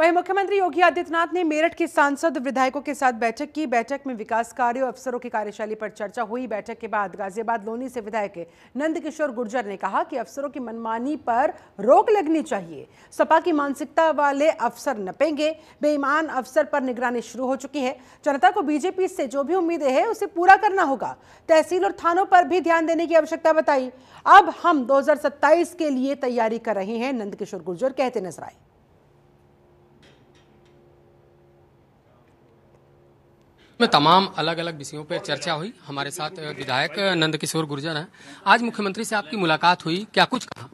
वहीं मुख्यमंत्री योगी आदित्यनाथ ने मेरठ के सांसद विधायकों के साथ बैठक की बैठक में विकास कार्य और अफसरों की कार्यशैली पर चर्चा हुई बैठक के बाद गाजियाबाद लोनी से विधायक नंदकिशोर गुर्जर ने कहा कि अफसरों की मनमानी पर रोक लगनी चाहिए सपा की मानसिकता वाले अफसर नपेंगे बेईमान अफसर पर निगरानी शुरू हो चुकी है जनता को बीजेपी से जो भी उम्मीदें है उसे पूरा करना होगा तहसील और थानों पर भी ध्यान देने की आवश्यकता बताई अब हम दो के लिए तैयारी कर रहे हैं नंदकिशोर गुर्जर कहते नजर आए में तमाम अलग अलग विषयों पर चर्चा हुई हमारे साथ विधायक नंद किशोर गुर्जर हैं आज मुख्यमंत्री से आपकी मुलाकात हुई क्या कुछ कहा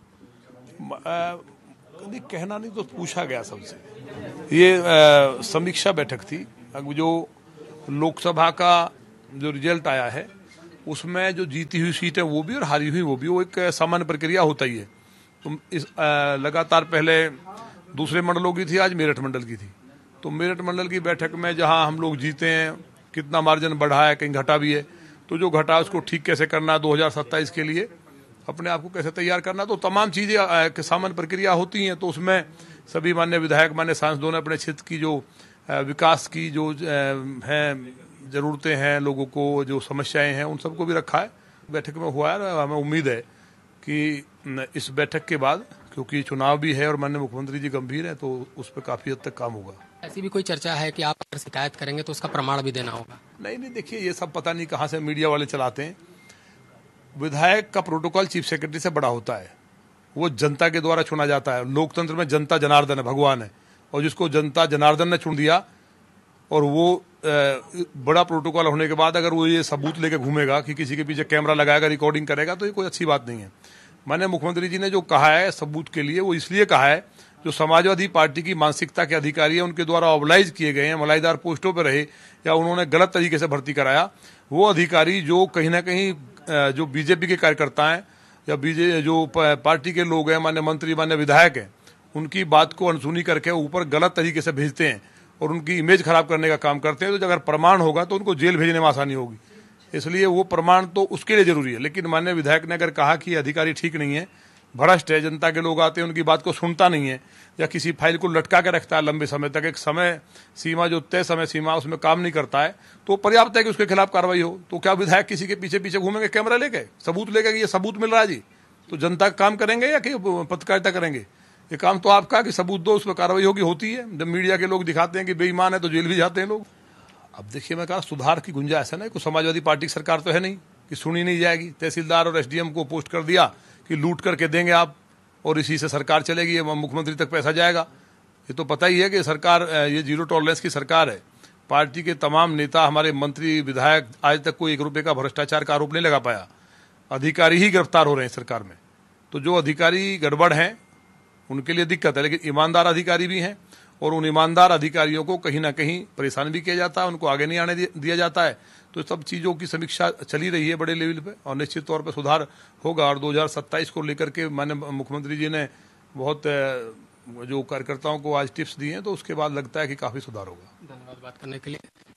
नहीं कहना नहीं तो पूछा गया सबसे ये समीक्षा बैठक थी अब जो लोकसभा का जो रिजल्ट आया है उसमें जो जीती हुई सीट है वो भी और हारी हुई वो भी वो एक सामान्य प्रक्रिया होता ही है तो इस लगातार पहले दूसरे मंडलों की थी आज मेरठ मंडल की थी तो मेरठ मंडल की बैठक में जहां हम लोग जीते हैं कितना मार्जिन बढ़ा है कहीं घटा भी है तो जो घटा उसको ठीक कैसे करना है दो के लिए अपने आप को कैसे तैयार करना तो तमाम चीज़ें सामान्य प्रक्रिया होती हैं तो उसमें सभी मान्य विधायक मान्य सांसदों ने अपने क्षेत्र की जो विकास की जो हैं ज़रूरतें हैं लोगों को जो समस्याएं हैं उन सबको भी रखा है बैठक में हुआ है हमें उम्मीद है कि इस बैठक के बाद क्योंकि चुनाव भी है और माननीय मुख्यमंत्री जी गंभीर हैं तो उस पर काफ़ी हद तक काम होगा ऐसी भी कोई चर्चा है कि आप अगर शिकायत करेंगे तो उसका प्रमाण भी देना होगा नहीं नहीं देखिए ये सब पता नहीं कहाँ से मीडिया वाले चलाते हैं विधायक का प्रोटोकॉल चीफ सेक्रेटरी से बड़ा होता है वो जनता के द्वारा चुना जाता है लोकतंत्र में जनता जनार्दन है भगवान है और जिसको जनता जनार्दन ने चुन दिया और वो बड़ा प्रोटोकॉल होने के बाद अगर वो ये सबूत लेके घूमेगा कि किसी के पीछे कैमरा लगाएगा रिकॉर्डिंग करेगा तो ये कोई अच्छी बात नहीं है मैंने मुख्यमंत्री जी ने जो कहा है सबूत के लिए वो इसलिए कहा है जो समाजवादी पार्टी की मानसिकता के अधिकारी हैं उनके द्वारा ओबलाइज किए गए हैं मलाईदार पोस्टों पर रहे या उन्होंने गलत तरीके से भर्ती कराया वो अधिकारी जो कहीं ना कहीं जो बीजेपी के कार्यकर्ता हैं या बीजे जो पार्टी के लोग हैं मान्य मंत्री मान्य विधायक हैं उनकी बात को अनसुनी करके ऊपर गलत तरीके से भेजते हैं और उनकी इमेज खराब करने का काम करते हैं तो अगर प्रमाण होगा तो उनको जेल भेजने में आसानी होगी इसलिए वो प्रमाण तो उसके लिए जरूरी है लेकिन मान्य विधायक ने अगर कहा कि अधिकारी ठीक नहीं है भ्रष्ट है जनता के लोग आते हैं उनकी बात को सुनता नहीं है या किसी फाइल को लटका के रखता है लंबे समय तक एक समय सीमा जो तय समय सीमा उसमें काम नहीं करता है तो पर्याप्त है कि उसके खिलाफ कार्रवाई हो तो क्या विधायक किसी के पीछे पीछे घूमेंगे कैमरा लेके सबूत लेके ये सबूत मिल रहा है जी तो जनता काम करेंगे या कि पत्रकारिता करेंगे ये काम तो आपका कि सबूत दो उस पर कार्रवाई होगी होती है जब मीडिया के लोग दिखाते हैं कि बेईमान है तो जेल भी जाते हैं लोग अब देखिए मैं कहा सुधार की गुंजाइश है ना कोई समाजवादी पार्टी की सरकार तो है नहीं कि सुनी नहीं जाएगी तहसीलदार और एसडीएम को पोस्ट कर दिया कि लूट करके देंगे आप और इसी से सरकार चलेगी मुख्यमंत्री तक पैसा जाएगा ये तो पता ही है कि सरकार ये जीरो टॉलरेंस की सरकार है पार्टी के तमाम नेता हमारे मंत्री विधायक आज तक कोई एक रुपये का भ्रष्टाचार का आरोप नहीं लगा पाया अधिकारी ही गिरफ्तार हो रहे हैं सरकार में तो जो अधिकारी गड़बड़ हैं उनके लिए दिक्कत है लेकिन ईमानदार अधिकारी भी हैं और उन ईमानदार अधिकारियों को कहीं ना कहीं परेशान भी किया जाता है उनको आगे नहीं आने दिया जाता है तो सब चीज़ों की समीक्षा चली रही है बड़े लेवल पर और निश्चित तौर पर सुधार होगा और दो को लेकर के मान्य मुख्यमंत्री जी ने बहुत जो कार्यकर्ताओं को आज टिप्स दिए हैं तो उसके बाद लगता है कि काफ़ी सुधार होगा धन्यवाद बात करने के लिए